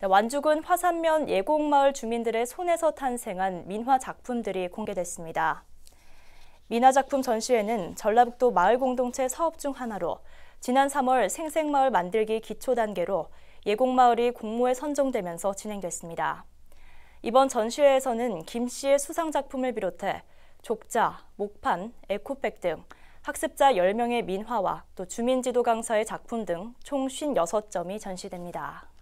네, 완죽은 화산면 예곡마을 주민들의 손에서 탄생한 민화 작품들이 공개됐습니다. 민화 작품 전시회는 전라북도 마을 공동체 사업 중 하나로 지난 3월 생생마을 만들기 기초 단계로 예곡마을이 공모에 선정되면서 진행됐습니다. 이번 전시회에서는 김 씨의 수상 작품을 비롯해 족자, 목판, 에코백 등 학습자 10명의 민화와 또 주민지도 강사의 작품 등 총 56점이 전시됩니다.